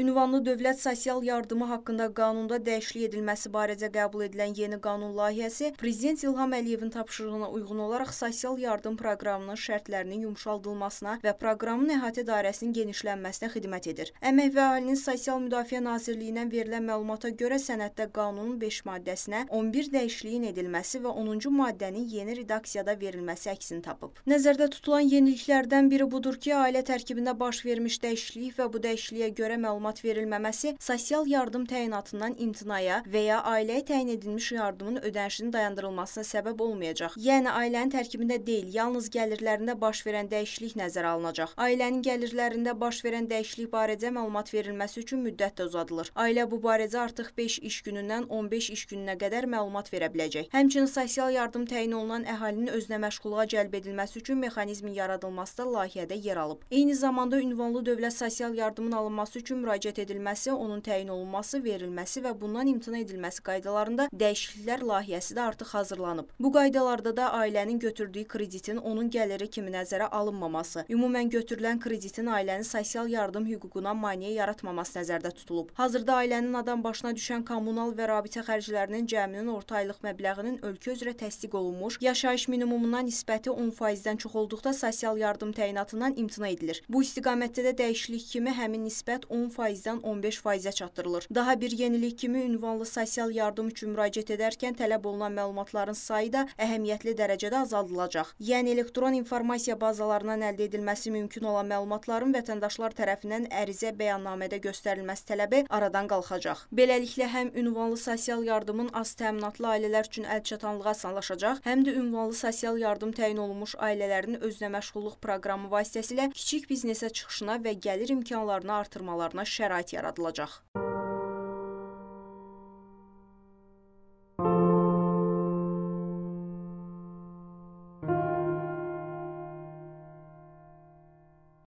Ünvanlı dövlət sosial yardımı haqqında qanunda dəyişiklik edilməsi barədə qəbul edilən yeni qanun layihəsi prezident İlham Əliyevin tapşırığına uyğun olaraq sosial yardım proqramının şərtlərinin yumşaldılmasına və proqramın əhatə dairəsinin genişlənməsinə xidmət edir. Əmək və Əhalinin Sosial Müdafiə Nazirliyindən verilən məlumata görə sənəddə qanunun 5 maddəsinə 11 dəyişikliyin edilməsi və 10-cu maddənin yeni redaksiyada verilməsi əksini tapıb. Nəzərdə tutulan yeniliklərdən biri budur ki, ailə tərkibində baş vermiş dəyişiklik və bu dəyişikliyə görə məlumat məlumat verilməməsi sosial yardım təyinatından imtinaya və ya ailəyə təyin edilmiş yardımın ödənişinin dayandırılmasına səbəb olmayacaq. Yəni ailənin tərkibində deyil, yalnız gəlirlərində baş verən dəyişiklik nəzərə alınacaq. Ailənin gəlirlərində baş verən dəyişiklik barədə məlumat verilməsi üçün müddət də uzadılır. Ailə bu barədə artıq 5 iş günündən 15 iş gününə qədər məlumat verə biləcək. Həmçinin sosial yardım təyin olunan əhalinin özünə məşğulluğa cəlb edilməsi üçün mexanizmin yaradılması da layihədə yer alıb. Eyni zamanda ünvanlı dövlət sosial yardımın alınması üçün müraciət müraciət edilməsi, onun təyin olunması, verilməsi və bundan imtina edilməsi qaydalarında dəyişikliklər layihəsi də artıq hazırlanıb. Bu qaydalarda da ailənin götürdüyü kreditin onun gəliri kimi nəzərə alınmaması, ümumən götürülən kreditin ailənin sosial yardım hüququna maneə yaratmaması nəzərdə tutulub. Hazırda ailənin adam başına düşən kommunal və rabitə xərclərinin cəminin orta aylıq məbləğinin ölkə üzrə təsdiq olunmuş, yaşayış minimumuna nisbəti 10%-dən çox olduqda sosial yardım təyinatından imtina edilir. Bu istiqamətdə də dəyişiklik kimi həmin nisbət 10% 10%-dən 15%-ə çatdırılır. Daha bir yenilik kimi ünvanlı sosial yardım üçün müraciət edərkən tələb olunan məlumatların sayı da əhəmiyyətli dərəcədə azaldılacaq. Yəni elektron informasiya bazalarından əldə edilməsi mümkün olan məlumatların vətəndaşlar tərəfindən ərizə bəyannamədə göstərilməsi tələbi aradan qalxacaq. Beləliklə həm ünvanlı sosial yardımın az təminatlı ailələr üçün əlçatanlığı asanlaşacaq, həm də ünvanlı sosial yardım təyin olunmuş ailələrin özünəməşğulluq proqramı vasitəsilə kiçik biznesə çıxışına və gəlir imkanlarını artırmalarına şərait yaradılacaq.